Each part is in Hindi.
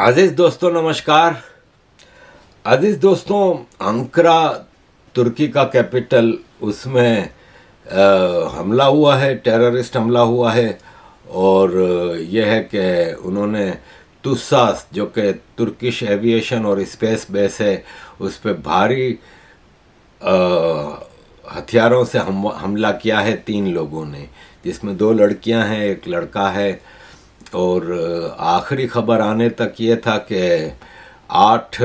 अजीज दोस्तों नमस्कार अजीज दोस्तों अंकरा तुर्की का कैपिटल उसमें आ, हमला हुआ है टेररिस्ट हमला हुआ है और यह है कि उन्होंने तुस्सास जो कि तुर्किश एविएशन और स्पेस बेस है उस पर भारी हथियारों से हम हमला किया है तीन लोगों ने जिसमें दो लड़कियां हैं एक लड़का है और आखिरी खबर आने तक ये था कि आठ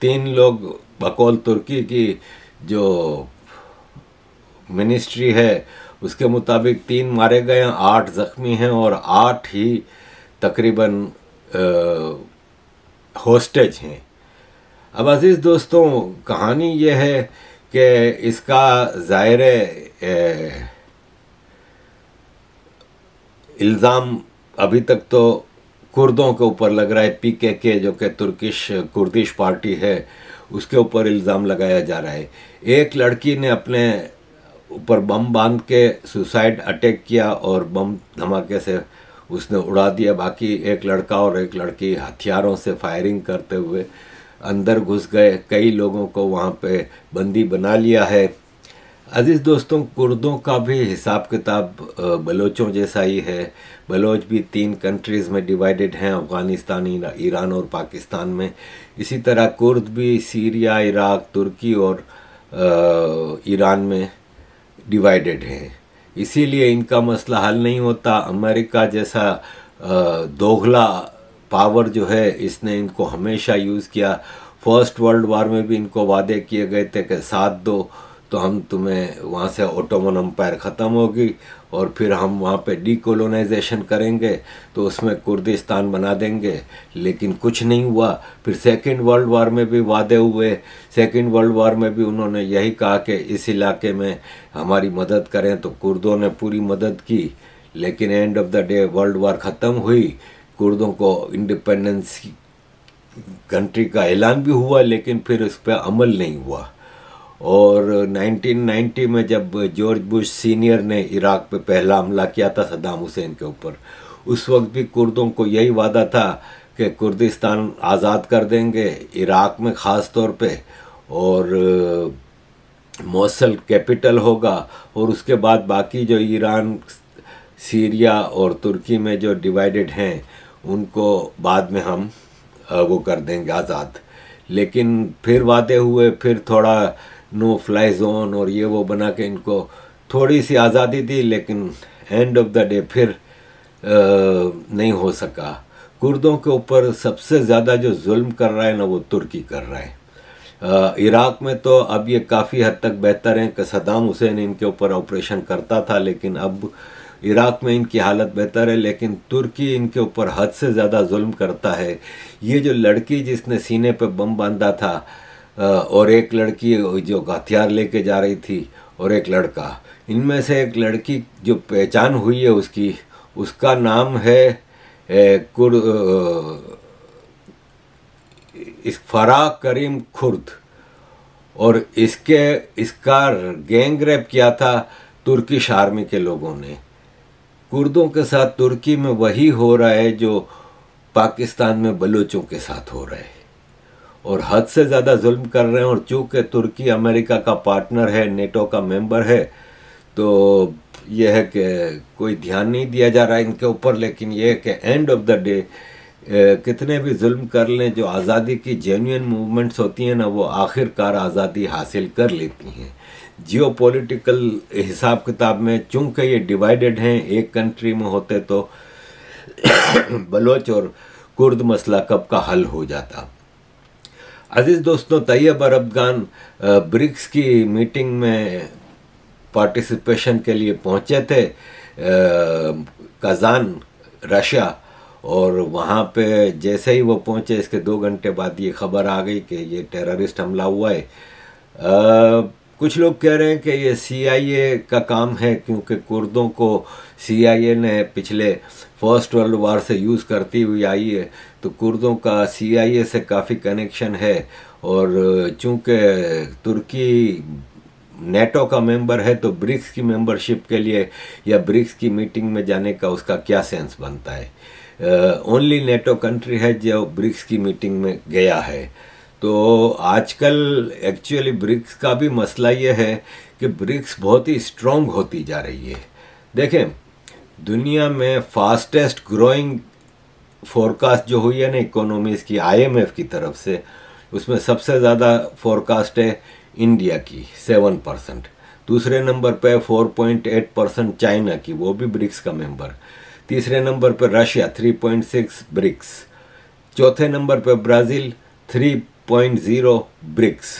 तीन लोग बकौल तुर्की की जो मिनिस्ट्री है उसके मुताबिक तीन मारे गए हैं आठ ज़ख्मी हैं और आठ ही तकरीबन होस्टेज हैं अब अज़ीज़ दोस्तों कहानी ये है कि इसका ज़ाहिर इल्ज़ाम अभी तक तो कुर्दों के ऊपर लग रहा है पी के के जो कि तुर्किश कुर्दिश पार्टी है उसके ऊपर इल्ज़ाम लगाया जा रहा है एक लड़की ने अपने ऊपर बम बांध के सुसाइड अटैक किया और बम धमाके से उसने उड़ा दिया बाकी एक लड़का और एक लड़की हथियारों से फायरिंग करते हुए अंदर घुस गए कई लोगों को वहाँ पे बंदी बना लिया है अजीज़ दोस्तों कुर्दों का भी हिसाब किताब बलोचों जैसा ही है बलोच भी तीन कंट्रीज़ में डिवाइडेड हैं अफ़गानिस्तान ईरान और पाकिस्तान में इसी तरह कुर्द भी सीरिया इराक तुर्की और ईरान में डिवाइडेड हैं इसीलिए इनका मसला हल नहीं होता अमेरिका जैसा दोगला पावर जो है इसने इनको हमेशा यूज़ किया फर्स्ट वर्ल्ड वार में भी इनको वादे किए गए थे कि साथ दो तो हम तुम्हें वहाँ से ओटोमन अम्पायर ख़त्म होगी और फिर हम वहाँ पे डीकोलोनाइजेशन करेंगे तो उसमें कुर्दिस्तान बना देंगे लेकिन कुछ नहीं हुआ फिर सेकेंड वर्ल्ड वार में भी वादे हुए सेकेंड वर्ल्ड वार में भी उन्होंने यही कहा कि इस इलाके में हमारी मदद करें तो कुर्दों ने पूरी मदद की लेकिन end of the day world war ख़त्म हुई कुर्दों को इंडिपेंडेंस कंट्री का ऐलान भी हुआ लेकिन फिर उस पर अमल नहीं हुआ और 1990 में जब जॉर्ज बुश सीनियर ने इराक पे पहला हमला किया था सद्दाम हुसैन के ऊपर उस वक्त भी कुर्दों को यही वादा था कि कुर्दिस्तान आज़ाद कर देंगे इराक में ख़ास तौर पे और मौसल कैपिटल होगा और उसके बाद बाकी जो ईरान सीरिया और तुर्की में जो डिवाइडेड हैं उनको बाद में हम वो कर देंगे आज़ाद लेकिन फिर वादे हुए फिर थोड़ा नो फ्लाई जोन और ये वो बना के इनको थोड़ी सी आज़ादी दी लेकिन एंड ऑफ द डे फिर आ, नहीं हो सका कुर्दों के ऊपर सबसे ज़्यादा जो जुल्म कर रहा है ना वो तुर्की कर रहा है इराक में तो अब ये काफ़ी हद तक बेहतर है कि सदाम हुसैन इनके ऊपर ऑपरेशन करता था लेकिन अब इराक में इनकी हालत बेहतर है लेकिन तुर्की इनके ऊपर हद से ज़्यादा जुल्म करता है ये जो लड़की जिसने सीने पर बम बांधा था और एक लड़की जो हथियार लेके जा रही थी और एक लड़का इनमें से एक लड़की जो पहचान हुई है उसकी उसका नाम है कुर इस फरा करीम खुर्द और इसके इसका गैंग रेप किया था तुर्किश आर्मी के लोगों ने कुर्दों के साथ तुर्की में वही हो रहा है जो पाकिस्तान में बलूचों के साथ हो रहा है और हद से ज़्यादा जुल्म कर रहे हैं और चूँकि तुर्की अमेरिका का पार्टनर है नेटो का मेंबर है तो यह है कि कोई ध्यान नहीं दिया जा रहा है इनके ऊपर लेकिन यह है कि एंड ऑफ द डे कितने भी जुल्म कर लें जो आज़ादी की जेन्यून मूवमेंट्स होती हैं ना वो आखिरकार आज़ादी हासिल कर लेती हैं जियो हिसाब किताब में चूँकि ये डिवाइडेड हैं एक कंट्री में होते तो बलोच और कुर्द मसला कब का हल हो जाता अजीज़ दोस्तों तैयब अरबगान ब्रिक्स की मीटिंग में पार्टिसिपेशन के लिए पहुंचे थे कज़ान रशिया और वहाँ पे जैसे ही वो पहुंचे इसके दो घंटे बाद ये खबर आ गई कि ये टेररिस्ट हमला हुआ है कुछ लोग कह रहे हैं कि ये सीआईए का काम है क्योंकि कुर्दों को सीआईए ने पिछले फर्स्ट वर्ल्ड वार से यूज़ करती हुई आई है तो कुर्दों का सीआईए से काफ़ी कनेक्शन है और चूंकि तुर्की नेटो का मेंबर है तो ब्रिक्स की मेंबरशिप के लिए या ब्रिक्स की मीटिंग में जाने का उसका क्या सेंस बनता है ओनली नेटो कंट्री है जो ब्रिक्स की मीटिंग में गया है तो आजकल एक्चुअली ब्रिक्स का भी मसला यह है कि ब्रिक्स बहुत ही स्ट्रॉन्ग होती जा रही है देखें दुनिया में फास्टेस्ट ग्रोइंग फोरकास्ट जो हुई है ना इकोनॉमीज की आईएमएफ की तरफ से उसमें सबसे ज़्यादा फोरकास्ट है इंडिया की सेवन परसेंट दूसरे नंबर पे एट परसेंट चाइना की वो भी ब्रिक्स का मेंबर तीसरे नंबर पे Russia three point six BRICS चौथे नंबर पे Brazil three point zero BRICS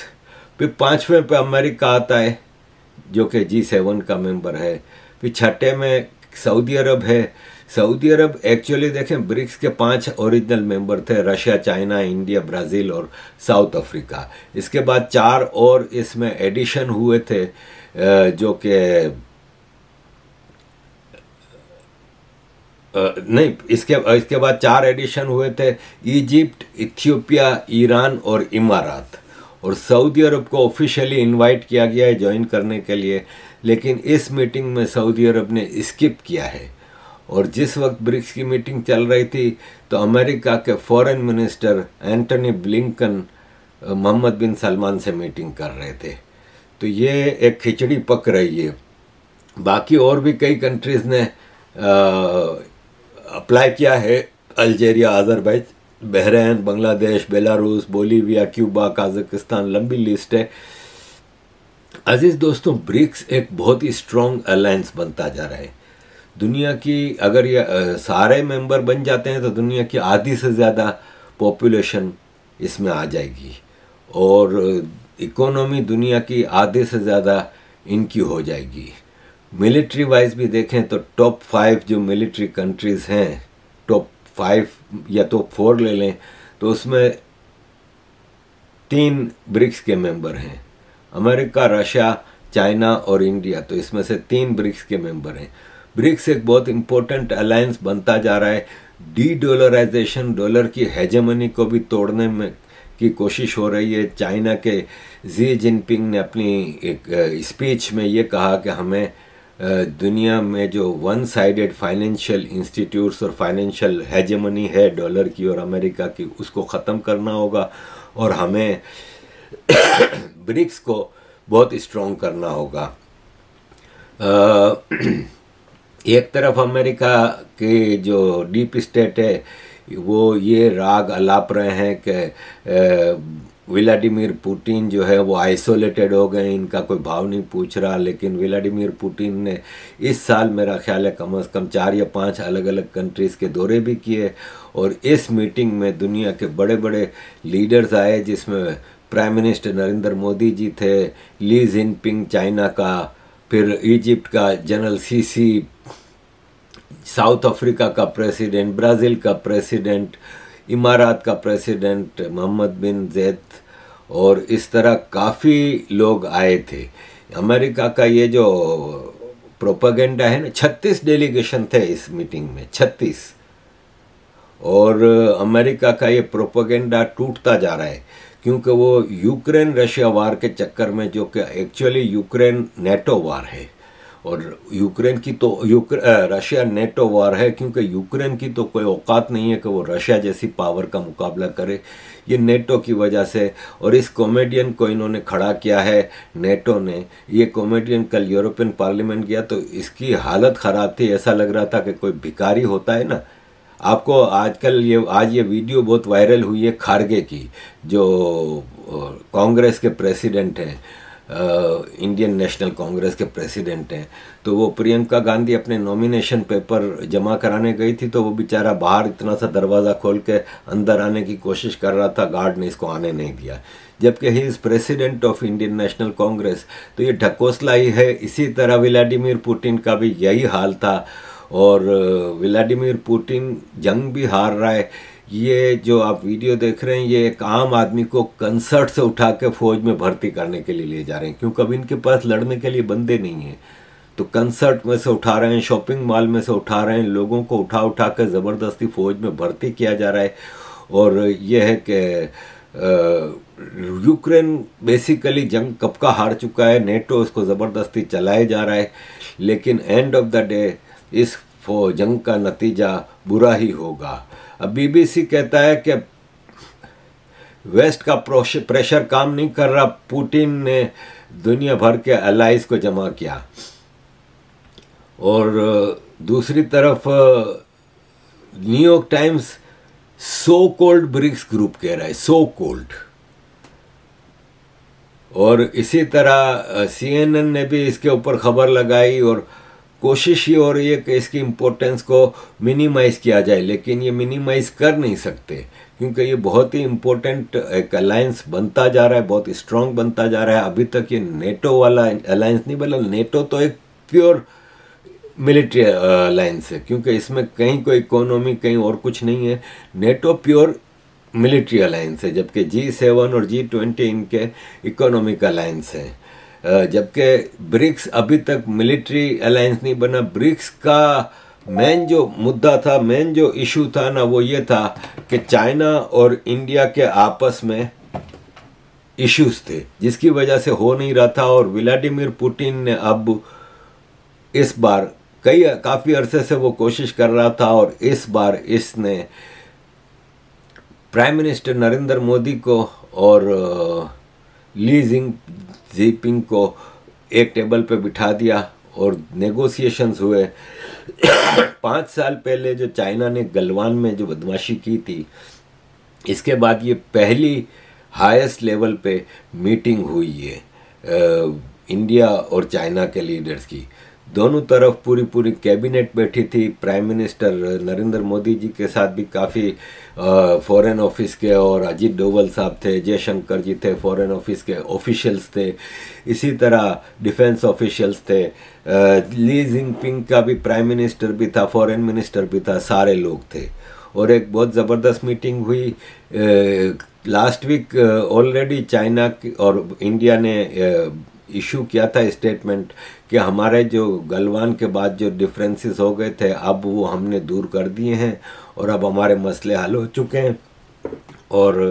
फिर पाँचवें पे अमेरिका आता है जो कि जी सेवन का मेंबर है फिर छठे में सऊदी अरब है सऊदी अरब एक्चुअली देखें ब्रिक्स के पांच ओरिजिनल मेंबर थे रशिया चाइना इंडिया ब्राज़ील और साउथ अफ्रीका इसके बाद चार और इसमें एडिशन हुए थे जो कि नहीं इसके इसके बाद चार एडिशन हुए थे इजिप्ट इथियोपिया ईरान और इमारात और सऊदी अरब को ऑफिशियली इनवाइट किया गया है ज्वाइन करने के लिए लेकिन इस मीटिंग में सऊदी अरब ने स्किप किया है और जिस वक्त ब्रिक्स की मीटिंग चल रही थी तो अमेरिका के foreign minister Antony Blinken Mohammed bin Salman से मीटिंग कर रहे थे तो ये एक खिचड़ी पक रही है बाकी और भी कई कंट्रीज़ ने अप्लाई किया है Algeria Azerbaijan Bahrain Bangladesh Belarus Bolivia Cuba Kazakhstan लंबी लिस्ट है अजीज़ दोस्तों ब्रिक्स एक बहुत ही स्ट्रॉन्ग अलायंस बनता जा रहा है दुनिया की अगर ये सारे मेंबर बन जाते हैं तो दुनिया की आधी से ज़्यादा पॉपुलेशन इसमें आ जाएगी और इकोनॉमी दुनिया की आधे से ज़्यादा इनकी हो जाएगी मिलिट्री वाइज भी देखें तो टॉप फाइव जो मिलिट्री कंट्रीज़ हैं टॉप फाइव या तो फोर ले लें तो उसमें तीन ब्रिक्स के मेंबर हैं अमेरिका रशिया चाइना और इंडिया तो इसमें से तीन ब्रिक्स के मेंबर हैं ब्रिक्स एक बहुत इम्पोर्टेंट अलायंस बनता जा रहा है डी डॉलराइजेशन डॉलर की हेजमनी को भी तोड़ने में की कोशिश हो रही है चाइना के जी जिनपिंग ने अपनी एक स्पीच में ये कहा कि हमें दुनिया में जो वन साइडेड फाइनेंशियल इंस्टीट्यूट्स और फाइनेंशियल हैजमनी है डॉलर की और अमेरिका की उसको ख़त्म करना होगा और हमें ब्रिक्स को बहुत स्ट्रॉन्ग करना होगा एक तरफ अमेरिका के जो डीप स्टेट है वो ये राग अलाप रहे हैं कि व्लादिमीर पुतिन जो है वो आइसोलेटेड हो गए इनका कोई भाव नहीं पूछ रहा लेकिन व्लादिमीर पुतिन ने इस साल मेरा ख्याल है कम से कम चार या पांच अलग अलग कंट्रीज़ के दौरे भी किए और इस मीटिंग में दुनिया के बड़े बड़े लीडर्स आए जिसमें प्राइम मिनिस्टर नरेंद्र मोदी जी थे ली जिनपिंग चाइना का फिर इजिप्ट का जनरल सीसी साउथ अफ्रीका का प्रेसिडेंट ब्राज़ील का प्रेसिडेंट इमारात का प्रेसिडेंट मोहम्मद बिन जैद और इस तरह काफ़ी लोग आए थे अमेरिका का ये जो प्रोपागेंडा है ना छत्तीस डेलीगेशन थे इस मीटिंग में छत्तीस और अमेरिका का ये प्रोपागेंडा टूटता जा रहा है क्योंकि वो यूक्रेन रशिया वार के चक्कर में जो कि एक्चुअली यूक्रेन नेटो वार है और यूक्रेन की तो रशिया नेटो वार है क्योंकि यूक्रेन की तो कोई औकात नहीं है कि वो रशिया जैसी पावर का मुकाबला करे ये नेटो की वजह से और इस कॉमेडियन को इन्होंने खड़ा किया है नेटो ने ये कॉमेडियन कल यूरोपियन पार्लियामेंट गया तो इसकी हालत ख़राब थी ऐसा लग रहा था कि कोई भिकारी होता है ना आपको आजकल ये आज ये वीडियो बहुत वायरल हुई है खारगे की जो कांग्रेस के प्रेसिडेंट हैं इंडियन नेशनल कांग्रेस के प्रेसिडेंट हैं तो वो प्रियंका गांधी अपने नॉमिनेशन पेपर जमा कराने गई थी तो वो बेचारा बाहर इतना सा दरवाज़ा खोल के अंदर आने की कोशिश कर रहा था गार्ड ने इसको आने नहीं दिया जबकि he is president of Indian National Congress तो ये ढकोसला ही है इसी तरह व्लादिमीर पुटिन का भी यही हाल था और व्लादिमीर पुटिन जंग भी हार रहा है ये जो आप वीडियो देख रहे हैं ये एक आम आदमी को कंसर्ट से उठा के फौज में भर्ती करने के लिए ले जा रहे हैं क्योंकि अब इनके पास लड़ने के लिए बंदे नहीं हैं तो कंसर्ट में से उठा रहे हैं शॉपिंग मॉल में से उठा रहे हैं लोगों को उठा उठा कर ज़बरदस्ती फौज में भर्ती किया जा रहा है और यह है कि यूक्रेन बेसिकली जंग कब का हार चुका है नेटो इसको ज़बरदस्ती चलाए जा रहा है लेकिन एंड ऑफ द डे इस जंग का नतीजा बुरा ही होगा अब बीबीसी कहता है कि वेस्ट का प्रेशर काम नहीं कर रहा पुतिन ने दुनिया भर के अलाइज को जमा किया और दूसरी तरफ New York Times so called BRICS group कह रहा है सो कोल्ड और इसी तरह सीएनएन ने भी इसके ऊपर खबर लगाई और कोशिश ये हो रही है कि इसकी इम्पोर्टेंस को मिनिमाइज किया जाए लेकिन ये मिनिमाइज कर नहीं सकते क्योंकि ये बहुत ही इम्पोर्टेंट एक अलायंस बनता जा रहा है बहुत स्ट्रांग बनता जा रहा है अभी तक ये नेटो वाला अलायंस नहीं बना नेटो तो एक प्योर मिलिट्री अलायंस है क्योंकि इसमें कहीं कोई इकोनॉमी कहीं और कुछ नहीं है नेटो प्योर मिलिट्री अलायंस है जबकि जी सेवन और जी ट्वेंटी इनके इकोनॉमिक अलायंस हैं जबकि ब्रिक्स अभी तक मिलिट्री अलायंस नहीं बना ब्रिक्स का मेन जो मुद्दा था मेन जो इशू था ना वो ये था कि चाइना और इंडिया के आपस में इश्यूज थे जिसकी वजह से हो नहीं रहा था और व्लाडिमिर पुतिन ने अब इस बार कई काफ़ी अरसे से वो कोशिश कर रहा था और इस बार इसने प्राइम मिनिस्टर नरेंद्र मोदी को और लीजिंग जी पिंग को एक टेबल पे बिठा दिया और नेगोशिएशंस हुए पाँच साल पहले जो चाइना ने गलवान में जो बदमाशी की थी इसके बाद ये पहली हाईएस्ट लेवल पे मीटिंग हुई है आ, इंडिया और चाइना के लीडर्स की दोनों तरफ पूरी पूरी कैबिनेट बैठी थी प्राइम मिनिस्टर नरेंद्र मोदी जी के साथ भी काफ़ी फॉरेन ऑफिस के और अजीत डोवल साहब थे जयशंकर जी थे फॉरेन ऑफिस के ऑफिशियल्स थे इसी तरह डिफेंस ऑफिशियल्स थे ली जिनपिंग का भी प्राइम मिनिस्टर भी था फॉरेन मिनिस्टर भी था सारे लोग थे और एक बहुत ज़बरदस्त मीटिंग हुई लास्ट वीक ऑलरेडी चाइना और इंडिया ने इशू किया था स्टेटमेंट कि हमारे जो गलवान के बाद जो डिफरेंसेस हो गए थे अब वो हमने दूर कर दिए हैं और अब हमारे मसले हल हो चुके हैं और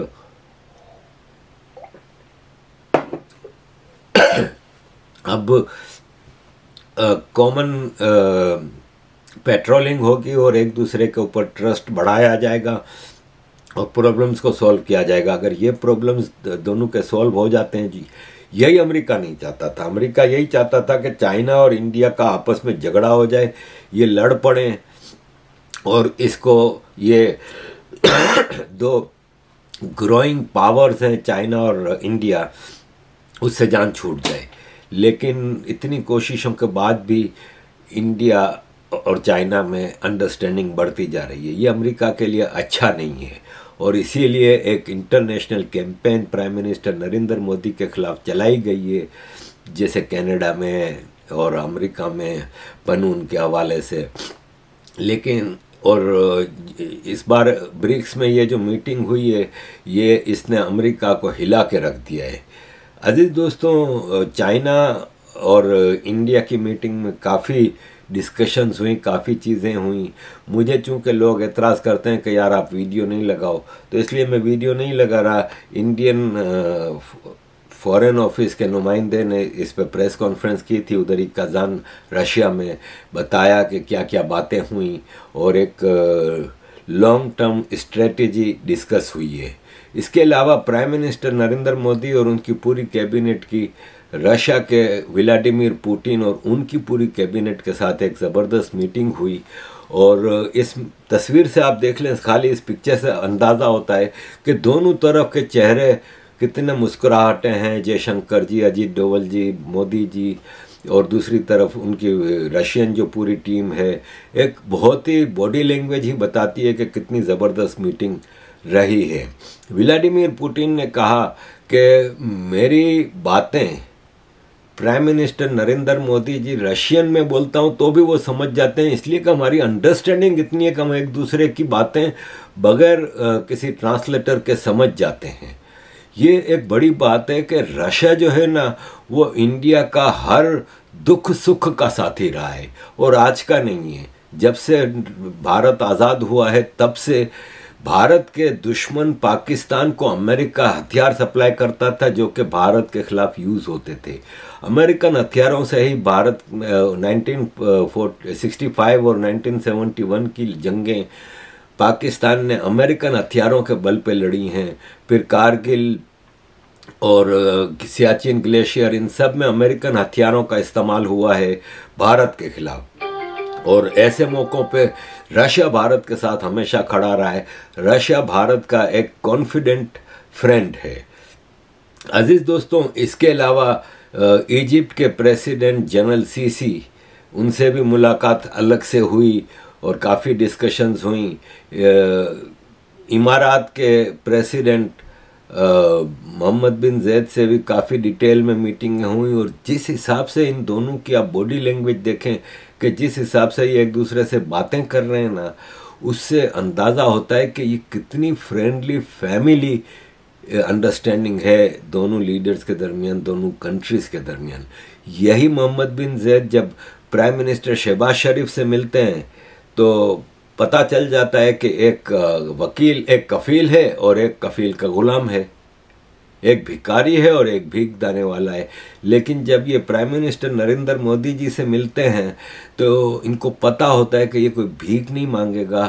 अब कॉमन पेट्रोलिंग होगी और एक दूसरे के ऊपर ट्रस्ट बढ़ाया जाएगा और प्रॉब्लम्स को सॉल्व किया जाएगा अगर ये प्रॉब्लम्स दोनों के सॉल्व हो जाते हैं जी यही अमेरिका नहीं चाहता था अमेरिका यही चाहता था कि चाइना और इंडिया का आपस में झगड़ा हो जाए ये लड़ पड़े और इसको ये दो ग्रोइंग पावर्स हैं चाइना और इंडिया उससे जान छूट जाए लेकिन इतनी कोशिशों के बाद भी इंडिया और चाइना में अंडरस्टैंडिंग बढ़ती जा रही है ये अमेरिका के लिए अच्छा नहीं है और इसीलिए एक international campaign prime minister Narendra Modi के खिलाफ चलाई गई है जैसे कनाडा में और अमेरिका में कानून के हवाले से लेकिन और इस बार ब्रिक्स में ये जो मीटिंग हुई है ये इसने अमेरिका को हिला के रख दिया है अजीज़ दोस्तों चाइना और इंडिया की मीटिंग में काफ़ी डिस्कशंस हुई काफ़ी चीज़ें हुई मुझे चूंकि लोग एतराज़ करते हैं कि यार आप वीडियो नहीं लगाओ तो इसलिए मैं वीडियो नहीं लगा रहा इंडियन फॉरेन ऑफिस के नुमाइंदे ने इस पर प्रेस कॉन्फ्रेंस की थी उधर ही कज़ान रशिया में बताया कि क्या क्या बातें हुई और एक लॉन्ग टर्म स्ट्रेटेजी डिस्कस हुई है इसके अलावा प्राइम मिनिस्टर नरेंद्र मोदी और उनकी पूरी कैबिनेट की रशिया के व्लादिमीर पुतिन और उनकी पूरी कैबिनेट के साथ एक ज़बरदस्त मीटिंग हुई और इस तस्वीर से आप देख लें खाली इस पिक्चर से अंदाज़ा होता है कि दोनों तरफ के चेहरे कितने मुस्कुराहटे हैं जयशंकर जी अजीत डोवल जी मोदी जी और दूसरी तरफ उनकी रशियन जो पूरी टीम है एक बहुत ही बॉडी लैंग्वेज ही बताती है कि कितनी ज़बरदस्त मीटिंग रही है व्लाडिमिर पुटिन ने कहा कि मेरी बातें prime minister Narendra Modi ji Russian में बोलता हूँ तो भी वो समझ जाते हैं इसलिए कि हमारी अंडरस्टैंडिंग इतनी है कि हम एक दूसरे की बातें बगैर किसी ट्रांसलेटर के समझ जाते हैं ये एक बड़ी बात है कि रशिया जो है ना वो इंडिया का हर दुख सुख का साथी रहा है और आज का नहीं है जब से भारत आज़ाद हुआ है तब से भारत के दुश्मन पाकिस्तान को अमेरिका हथियार सप्लाई करता था जो कि भारत के खिलाफ यूज़ होते थे अमेरिकन हथियारों से ही भारत नाइनटीन सिक्सटी फाइव और 1971 की जंगें पाकिस्तान ने अमेरिकन हथियारों के बल पे लड़ी हैं फिर कारगिल और सियाचिन ग्लेशियर इन सब में अमेरिकन हथियारों का इस्तेमाल हुआ है भारत के खिलाफ और ऐसे मौक़ों पे रशिया भारत के साथ हमेशा खड़ा रहा है रशिया भारत का एक कॉन्फिडेंट फ्रेंड है अजीज़ दोस्तों इसके अलावा इजिप्ट के प्रेसिडेंट जनरल सीसी उनसे भी मुलाकात अलग से हुई और काफ़ी डिस्कशंस हुई इमारात के प्रेसिडेंट मोहम्मद बिन जैद से भी काफ़ी डिटेल में मीटिंग हुई और जिस हिसाब से इन दोनों की आप बॉडी लैंग्वेज देखें कि जिस हिसाब से ये एक दूसरे से बातें कर रहे हैं ना उससे अंदाज़ा होता है कि ये कितनी फ्रेंडली फैमिली अंडरस्टैंडिंग है दोनों लीडर्स के दरमियान दोनों कंट्रीज़ के दरमियान यही मोहम्मद बिन जैद जब प्राइम मिनिस्टर शहबाज शरीफ से मिलते हैं तो पता चल जाता है कि एक वकील एक कफील है और एक कफील का गुलाम है एक भिकारी है और एक भीख दाने वाला है लेकिन जब ये प्राइम मिनिस्टर नरेंद्र मोदी जी से मिलते हैं तो इनको पता होता है कि ये कोई भीख नहीं मांगेगा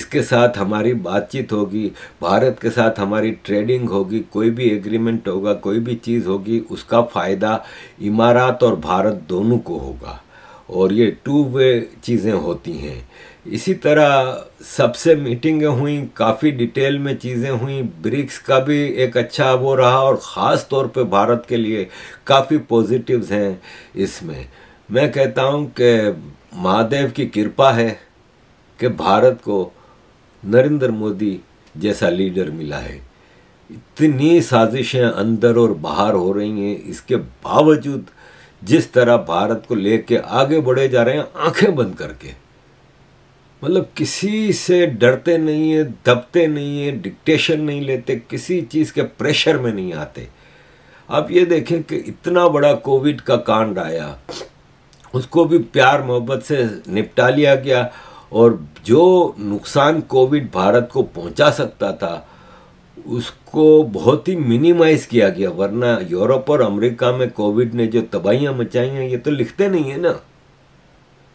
इसके साथ हमारी बातचीत होगी भारत के साथ हमारी ट्रेडिंग होगी कोई भी एग्रीमेंट होगा कोई भी चीज़ होगी उसका फ़ायदा इमारात और भारत दोनों को होगा और ये टू वे चीज़ें होती हैं इसी तरह सबसे मीटिंगें हुई काफ़ी डिटेल में चीज़ें हुई ब्रिक्स का भी एक अच्छा वो रहा और ख़ास तौर पे भारत के लिए काफ़ी पॉजिटिव्स हैं इसमें मैं कहता हूँ कि महादेव की कृपा है कि भारत को नरेंद्र मोदी जैसा लीडर मिला है इतनी साजिशें अंदर और बाहर हो रही हैं इसके बावजूद जिस तरह भारत को लेके आगे बढ़े जा रहे हैं आंखें बंद करके मतलब किसी से डरते नहीं है दबते नहीं है डिक्टेशन नहीं लेते किसी चीज़ के प्रेशर में नहीं आते आप ये देखें कि इतना बड़ा कोविड का कांड आया उसको भी प्यार मोहब्बत से निपटा लिया गया और जो नुकसान कोविड भारत को पहुंचा सकता था उसको बहुत ही मिनिमाइज किया गया वरना यूरोप और अमेरिका में कोविड ने जो तबाहियां मचाई हैं ये तो लिखते नहीं है ना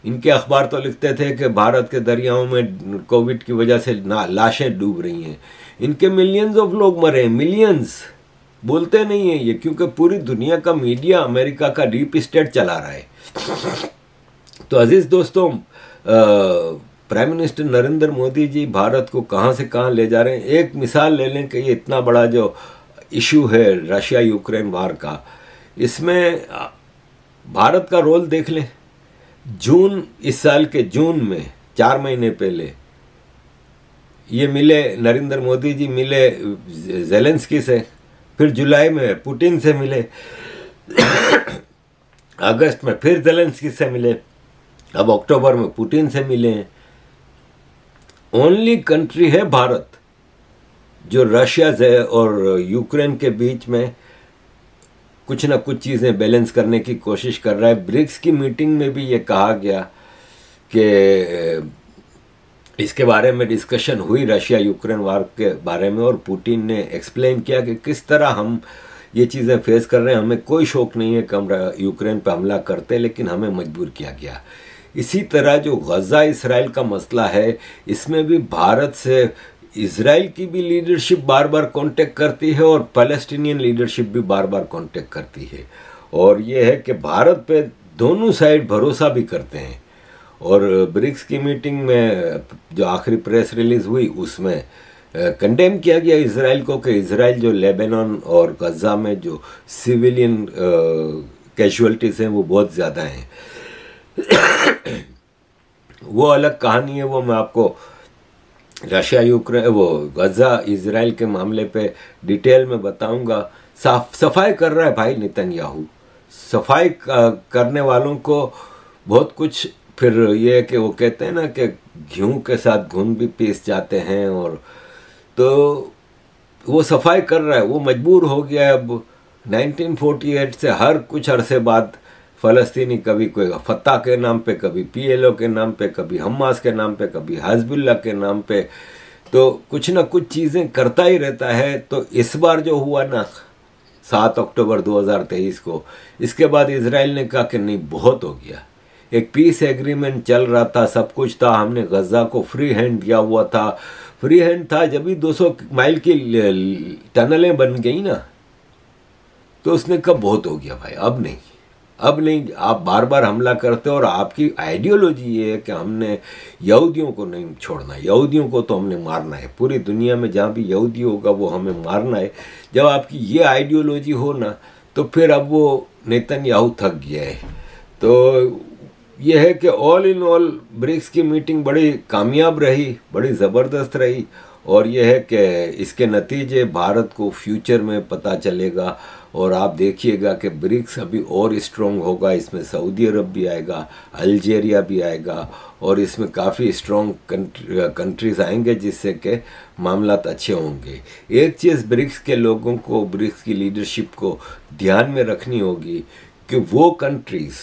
इनके अखबार तो लिखते थे कि भारत के दरियाओं में कोविड की वजह से लाशें डूब रही हैं इनके मिलियंस ऑफ लोग मरे हैं मिलियंस बोलते नहीं हैं ये क्योंकि पूरी दुनिया का मीडिया अमेरिका का डीप स्टेट चला रहा है तो अजीज दोस्तों प्राइम मिनिस्टर नरेंद्र मोदी जी भारत को कहाँ से कहाँ ले जा रहे हैं एक मिसाल ले लें कि ये इतना बड़ा जो इशू है रशिया यूक्रेन वार का इसमें भारत का रोल देख लें जून इस साल के जून में चार महीने पहले ये मिले नरेंद्र मोदी जी मिले जेलेंस्की से फिर जुलाई में पुटिन से मिले अगस्त में फिर जेलेंस्की से मिले अब अक्टूबर में पुटिन से मिले ओनली कंट्री है भारत जो रशिया से और यूक्रेन के बीच में कुछ ना कुछ चीज़ें बैलेंस करने की कोशिश कर रहा है ब्रिक्स की मीटिंग में भी ये कहा गया कि इसके बारे में डिस्कशन हुई रशिया यूक्रेन वार के बारे में और पुतिन ने एक्सप्लेन किया कि किस तरह हम ये चीज़ें फेस कर रहे हैं हमें कोई शौक नहीं है कि हम यूक्रेन पर हमला करते लेकिन हमें मजबूर किया गया इसी तरह जो गज़ा इसराइल का मसला है इसमें भी भारत से इसराइल की भी लीडरशिप बार बार कांटेक्ट करती है और पैलेस्टीनियन लीडरशिप भी बार बार कांटेक्ट करती है और ये है कि भारत पे दोनों साइड भरोसा भी करते हैं और ब्रिक्स की मीटिंग में जो आखिरी प्रेस रिलीज हुई उसमें कंडेम किया गया इसराइल को कि इसराइल जो लेबनान और गज़ा में जो सिविलियन कैजुअल्टीज हैं वो बहुत ज़्यादा हैं वो अलग कहानी है वो मैं आपको रशिया यूक्रेन वो गजा इसराइल के मामले पे डिटेल में बताऊंगा साफ सफाई कर रहा है भाई याहू सफाई करने वालों को बहुत कुछ फिर ये कि वो कहते हैं ना कि घी के साथ घुन भी पीस जाते हैं और तो वो सफाई कर रहा है वो मजबूर हो गया है अब 1948 से हर कुछ अरसे बाद फ़लस्तीनी कभी कोई फत्ता के नाम पे कभी पीएलओ के नाम पे कभी हमास के नाम पे कभी हजबुल्ला के नाम पे तो कुछ ना कुछ चीज़ें करता ही रहता है तो इस बार जो हुआ ना सात अक्टूबर 2023 को इसके बाद इसराइल ने कहा कि नहीं बहुत हो गया एक पीस एग्रीमेंट चल रहा था सब कुछ था हमने गजा को फ्री हैंड दिया हुआ था फ्री हैंड था जब भी 200 माइल की टनलें बन गई ना तो उसने कहा बहुत हो गया भाई अब नहीं अब नहीं आप बार बार हमला करते हो और आपकी आइडियोलॉजी ये है कि हमने यहूदियों को नहीं छोड़ना यहूदियों को तो हमने मारना है पूरी दुनिया में जहाँ भी यहूदी होगा वो हमें मारना है जब आपकी ये आइडियोलॉजी हो ना तो फिर अब वो नेतन याहू थक गया है तो यह है कि ऑल इन ऑल ब्रिक्स की मीटिंग बड़ी कामयाब रही बड़ी ज़बरदस्त रही और यह है कि इसके नतीजे भारत को फ्यूचर में पता चलेगा और आप देखिएगा कि ब्रिक्स अभी और स्ट्रॉन्ग होगा इसमें सऊदी अरब भी आएगा अल्जीरिया भी आएगा और इसमें काफ़ी स्ट्रॉन्ग कंट्री, कंट्रीज आएंगे जिससे कि मामला अच्छे होंगे एक चीज़ ब्रिक्स के लोगों को ब्रिक्स की लीडरशिप को ध्यान में रखनी होगी कि वो कंट्रीज़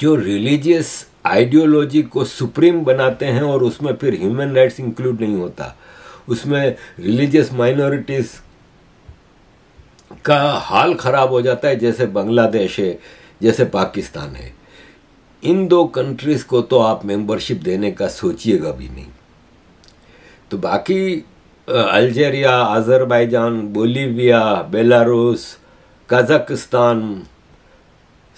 जो रिलीजियस आइडियोलॉजी को सुप्रीम बनाते हैं और उसमें फिर ह्यूमन राइट्स इंक्लूड नहीं होता उसमें रिलीजियस माइनॉरिटीज़ का हाल ख़राब हो जाता है जैसे बांग्लादेश है जैसे पाकिस्तान है इन दो कंट्रीज़ को तो आप मेंबरशिप देने का सोचिएगा भी नहीं तो बाकी Algeria Azerbaijan Bolivia Belarus Kazakhstan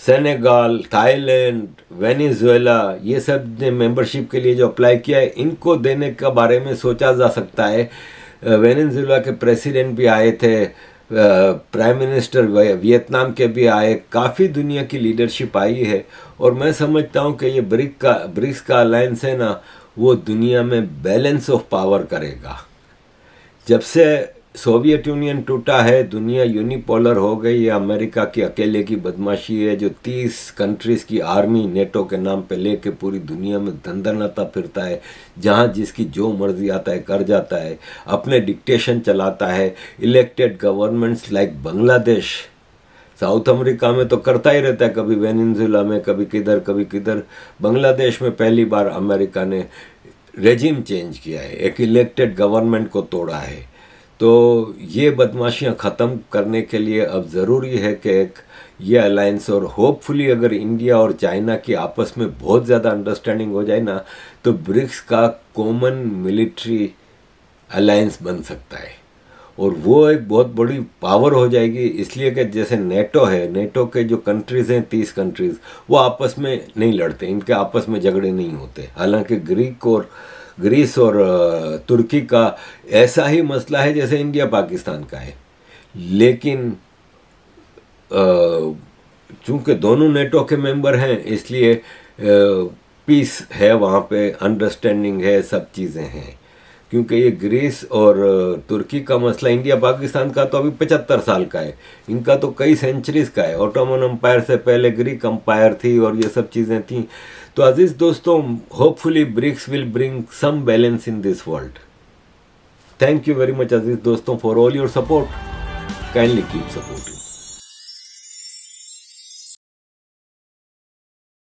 Senegal Thailand Venezuela ये सब ने मेंबरशिप के लिए जो अप्लाई किया है इनको देने के बारे में सोचा जा सकता है वेनेजुएला के प्रेसिडेंट भी आए थे प्राइम मिनिस्टर वियतनाम के भी आए काफ़ी दुनिया की लीडरशिप आई है और मैं समझता हूँ कि ये ब्रिक का ब्रिक्स का अलायंस है ना वो दुनिया में बैलेंस ऑफ पावर करेगा जब से सोवियत यूनियन टूटा है दुनिया यूनिपोलर हो गई है अमेरिका की अकेले की बदमाशी है जो 30 कंट्रीज की आर्मी नेटो के नाम पे लेके पूरी दुनिया में धंधनाता फिरता है जहाँ जिसकी जो मर्जी आता है कर जाता है अपने डिक्टेशन चलाता है elected governments like Bangladesh South America में तो करता ही रहता है कभी वेनजुला में कभी किधर कभी किधर बांग्लादेश में पहली बार अमेरिका ने रेजिम चेंज किया है एक इलेक्टेड गवर्नमेंट को तोड़ा है तो ये बदमाशियां ख़त्म करने के लिए अब ज़रूरी है कि एक ये अलायंस और होपफुली अगर इंडिया और चाइना की आपस में बहुत ज़्यादा अंडरस्टैंडिंग हो जाए ना तो ब्रिक्स का कॉमन मिलिट्री अलायंस बन सकता है और वो एक बहुत बड़ी पावर हो जाएगी इसलिए कि जैसे नेटो है नेटो के जो कंट्रीज़ हैं तीस कंट्रीज़ वो आपस में नहीं लड़ते इनके आपस में झगड़े नहीं होते हालांकि ग्रीक और ग्रीस और तुर्की का ऐसा ही मसला है जैसे इंडिया पाकिस्तान का है लेकिन चूंकि दोनों नेटो के मेंबर हैं इसलिए पीस है वहाँ पे अंडरस्टैंडिंग है सब चीज़ें हैं क्योंकि ये ग्रीस और तुर्की का मसला इंडिया पाकिस्तान का तो अभी पचहत्तर साल का है इनका तो कई सेंचुरीज का है ओटोमन अम्पायर से पहले ग्रीक अम्पायर थी और ये सब चीज़ें थी तो अजीज दोस्तों hopefully BRICS will bring some balance in this world thank you very much अजीज दोस्तों for all your support kindly keep supporting